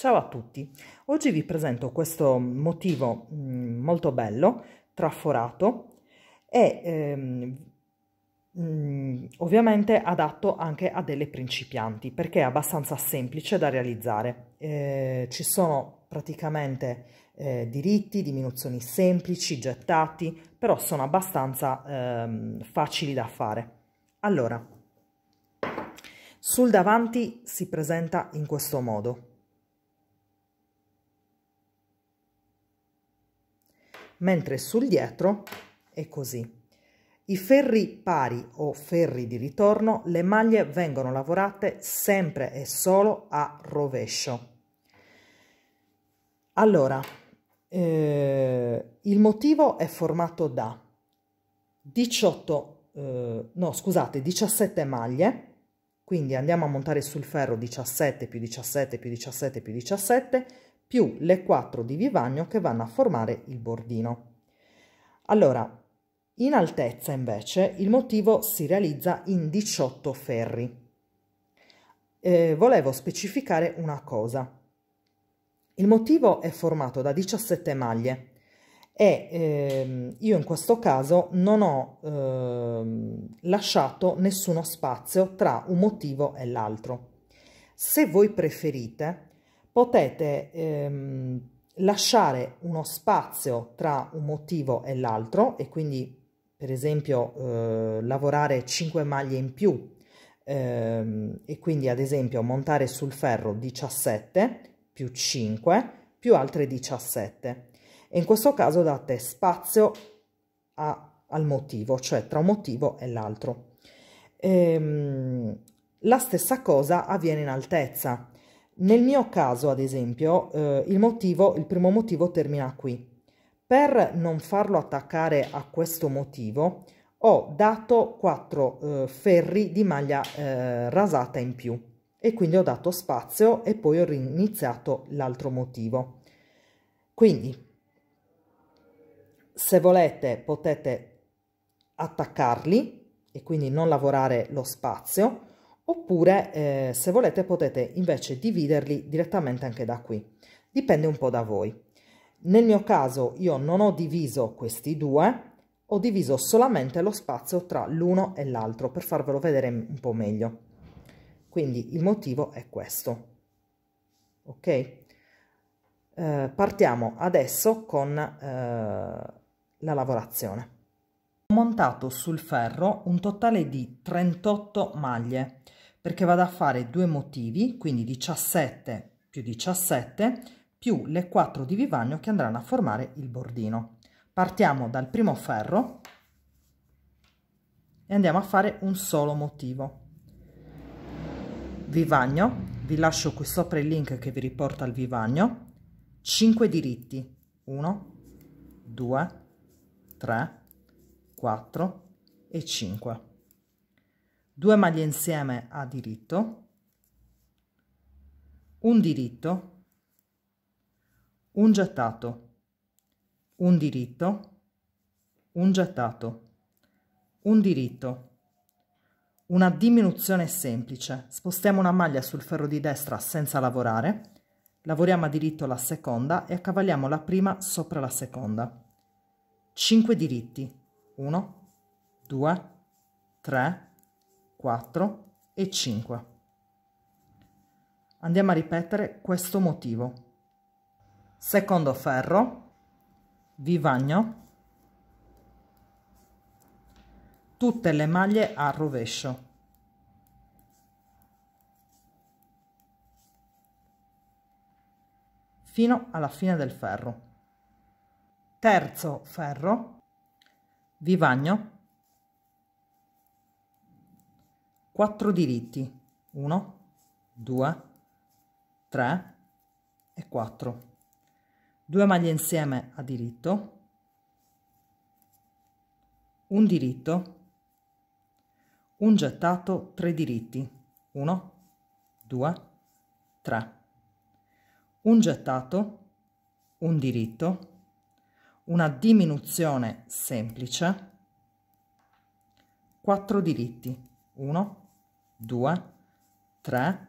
Ciao a tutti, oggi vi presento questo motivo mm, molto bello, traforato e ehm, mm, ovviamente adatto anche a delle principianti perché è abbastanza semplice da realizzare. Eh, ci sono praticamente eh, diritti, diminuzioni semplici, gettati, però sono abbastanza ehm, facili da fare. Allora, sul davanti si presenta in questo modo mentre sul dietro è così. I ferri pari o ferri di ritorno, le maglie vengono lavorate sempre e solo a rovescio. Allora, eh, il motivo è formato da 18, eh, no scusate, 17 maglie, quindi andiamo a montare sul ferro 17 più 17 più 17 più 17, più le 4 di vivagno che vanno a formare il bordino. Allora, in altezza invece il motivo si realizza in 18 ferri. Eh, volevo specificare una cosa. Il motivo è formato da 17 maglie e ehm, io in questo caso non ho ehm, lasciato nessuno spazio tra un motivo e l'altro. Se voi preferite, potete ehm, lasciare uno spazio tra un motivo e l'altro e quindi per esempio eh, lavorare 5 maglie in più ehm, e quindi ad esempio montare sul ferro 17 più 5 più altre 17 e in questo caso date spazio a, al motivo cioè tra un motivo e l'altro ehm, la stessa cosa avviene in altezza nel mio caso, ad esempio, eh, il, motivo, il primo motivo termina qui. Per non farlo attaccare a questo motivo, ho dato 4 eh, ferri di maglia eh, rasata in più e quindi ho dato spazio e poi ho riniziato l'altro motivo. Quindi, se volete, potete attaccarli e quindi non lavorare lo spazio, oppure eh, se volete potete invece dividerli direttamente anche da qui dipende un po da voi nel mio caso io non ho diviso questi due ho diviso solamente lo spazio tra l'uno e l'altro per farvelo vedere un po meglio quindi il motivo è questo ok eh, partiamo adesso con eh, la lavorazione ho montato sul ferro un totale di 38 maglie perché vado a fare due motivi, quindi 17 più 17 più le 4 di vivagno che andranno a formare il bordino. Partiamo dal primo ferro e andiamo a fare un solo motivo. Vivagno, vi lascio qui sopra il link che vi riporta al vivagno, 5 diritti, 1, 2, 3, 4 e 5. 2 maglie insieme a diritto, un diritto, un gettato, un diritto, un gettato, un diritto, una diminuzione semplice. Spostiamo una maglia sul ferro di destra senza lavorare, lavoriamo a diritto la seconda e accavalliamo la prima sopra la seconda. 5 diritti, 1, 2, 3, 4 e 5. Andiamo a ripetere questo motivo. Secondo ferro, vivagno, tutte le maglie a rovescio. fino alla fine del ferro. Terzo ferro, vivagno, 4 diritti 1 2 3 e 4 2 maglie insieme a diritto un diritto un gettato 3 diritti 1 2 3 un gettato un diritto una diminuzione semplice 4 diritti 1 2, 3,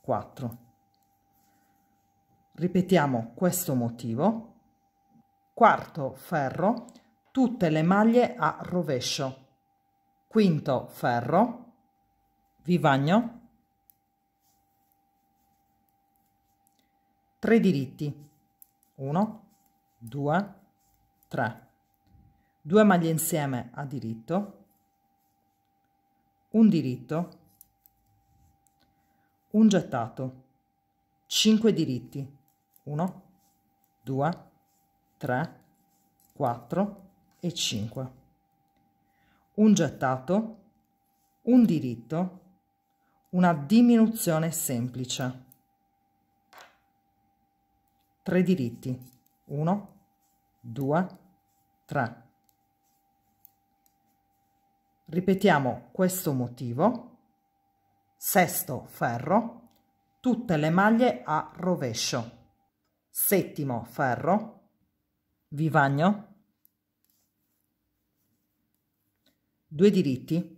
4. Ripetiamo questo motivo. Quarto ferro, tutte le maglie a rovescio. Quinto ferro, vivagno, Tre diritti 1 2 3 Due maglie insieme a diritto un diritto un gettato, 5 diritti, 1, 2, 3, 4 e 5. Un gettato, un diritto, una diminuzione semplice. 3 diritti, 1, 2, 3. Ripetiamo questo motivo sesto ferro, tutte le maglie a rovescio, settimo ferro, vivagno, due diritti,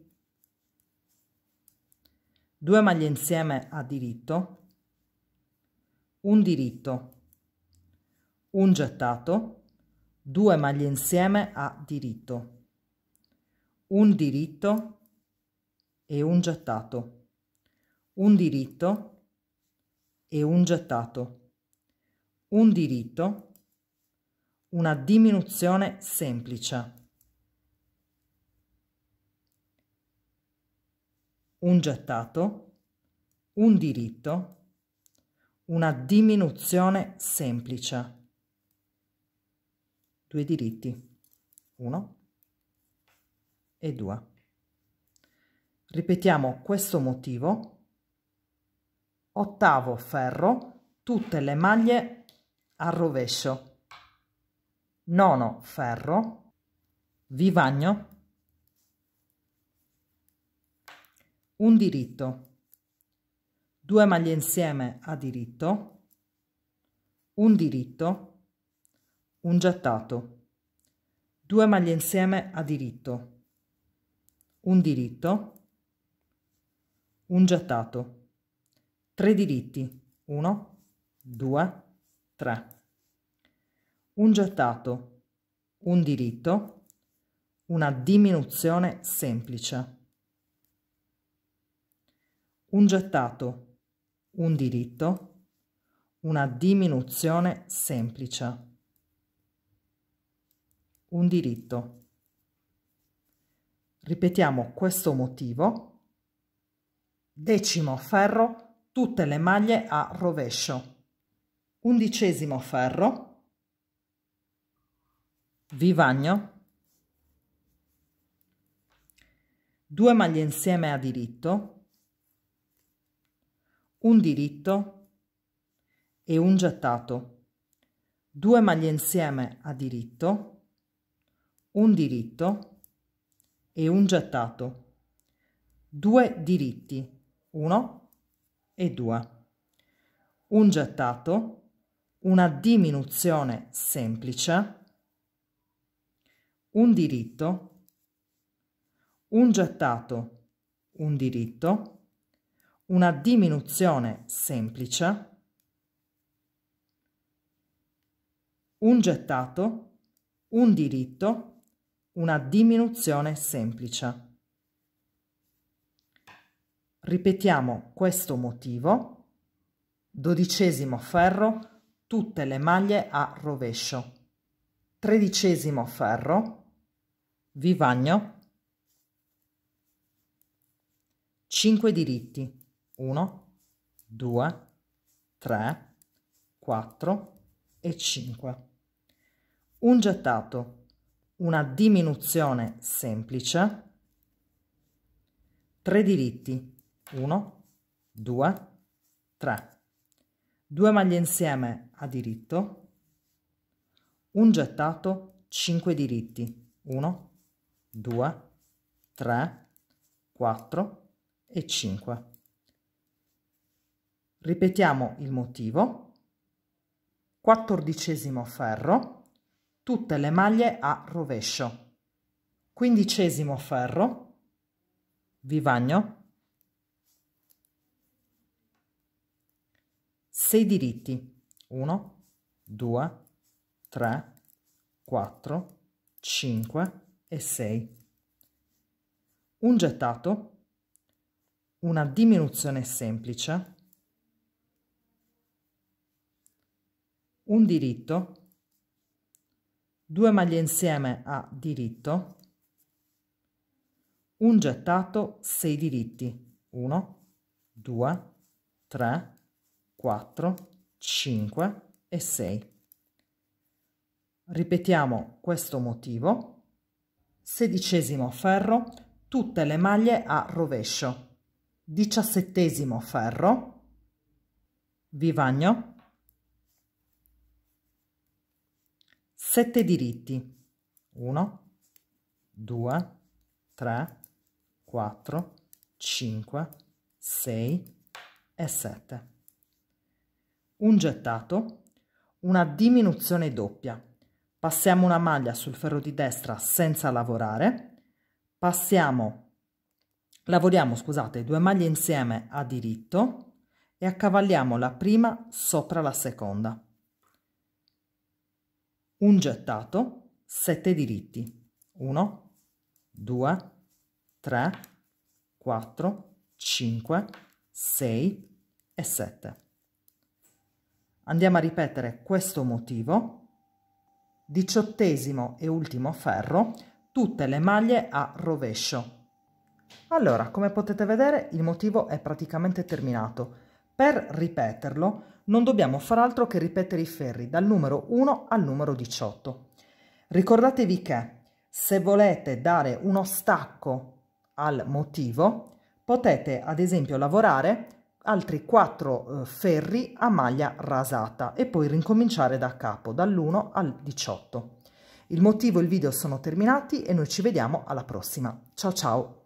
due maglie insieme a diritto, un diritto, un gettato, due maglie insieme a diritto, un diritto e un gettato un diritto e un gettato, un diritto, una diminuzione semplice, un gettato, un diritto, una diminuzione semplice. Due diritti, uno e due. Ripetiamo questo motivo ottavo ferro, tutte le maglie al rovescio, nono ferro, vivagno, un diritto, due maglie insieme a diritto, un diritto, un gettato, due maglie insieme a diritto, un diritto, un gettato. 3 diritti, 1, 2, 3, un gettato, un diritto, una diminuzione semplice, un gettato, un diritto, una diminuzione semplice, un diritto. Ripetiamo questo motivo. Decimo ferro tutte le maglie a rovescio. Undicesimo ferro, vivagno, due maglie insieme a diritto, un diritto e un gettato, Due maglie insieme a diritto, un diritto e un gettato, Due diritti, uno e 2. Un gettato, una diminuzione semplice, un diritto, un gettato, un diritto, una diminuzione semplice, un gettato, un diritto, una diminuzione semplice. Ripetiamo questo motivo, dodicesimo ferro, tutte le maglie a rovescio, tredicesimo ferro, vivagno, 5 diritti, 1, 2, 3, 4 e 5. Un gettato, una diminuzione semplice, 3 diritti, 1, 2, 3, 2 maglie insieme a diritto, un gettato, 5 diritti, 1, 2, 3, 4 e 5. Ripetiamo il motivo, quattordicesimo ferro, tutte le maglie a rovescio, quindicesimo ferro, vivagno, sei diritti. 1, 2, 3, 4, 5 e 6. Un gettato, una diminuzione semplice, un diritto, due maglie insieme a diritto, un gettato, sei diritti. 1, 2, 3, 4, 5 e 6. Ripetiamo questo motivo. Sedicesimo ferro, tutte le maglie a rovescio. Diciassettesimo ferro, vivagno, 7 diritti. 1, 2, 3, 4, 5, 6 e 7 un gettato, una diminuzione doppia. Passiamo una maglia sul ferro di destra senza lavorare, passiamo, lavoriamo, scusate, due maglie insieme a diritto e accavalliamo la prima sopra la seconda. Un gettato, 7 diritti. 1, 2, 3, 4, 5, 6 e 7. Andiamo a ripetere questo motivo. Diciottesimo e ultimo ferro, tutte le maglie a rovescio. Allora, come potete vedere, il motivo è praticamente terminato. Per ripeterlo, non dobbiamo far altro che ripetere i ferri dal numero 1 al numero 18. Ricordatevi che se volete dare uno stacco al motivo, potete ad esempio lavorare altri 4 eh, ferri a maglia rasata e poi rincominciare da capo dall'1 al 18. Il motivo e il video sono terminati e noi ci vediamo alla prossima. Ciao ciao!